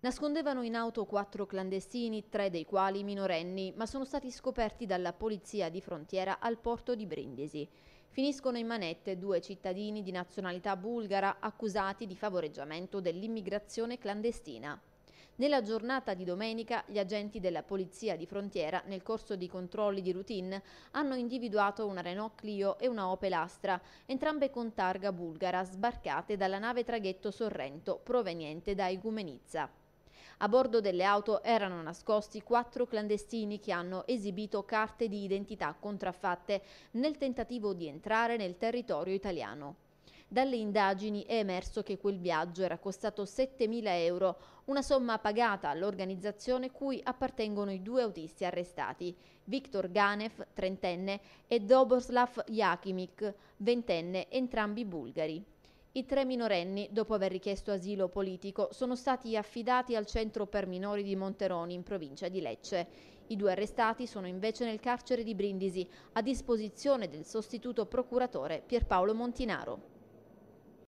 Nascondevano in auto quattro clandestini, tre dei quali minorenni, ma sono stati scoperti dalla polizia di frontiera al porto di Brindisi. Finiscono in manette due cittadini di nazionalità bulgara accusati di favoreggiamento dell'immigrazione clandestina. Nella giornata di domenica gli agenti della Polizia di Frontiera, nel corso di controlli di routine, hanno individuato una Renault Clio e una Opel Astra, entrambe con targa bulgara, sbarcate dalla nave traghetto Sorrento, proveniente da Igumenizza. A bordo delle auto erano nascosti quattro clandestini che hanno esibito carte di identità contraffatte nel tentativo di entrare nel territorio italiano. Dalle indagini è emerso che quel viaggio era costato 7.000 euro, una somma pagata all'organizzazione cui appartengono i due autisti arrestati, Viktor Ganev, trentenne, e Doboslav Yakimik, ventenne, entrambi bulgari. I tre minorenni, dopo aver richiesto asilo politico, sono stati affidati al centro per minori di Monteroni in provincia di Lecce. I due arrestati sono invece nel carcere di Brindisi, a disposizione del sostituto procuratore Pierpaolo Montinaro.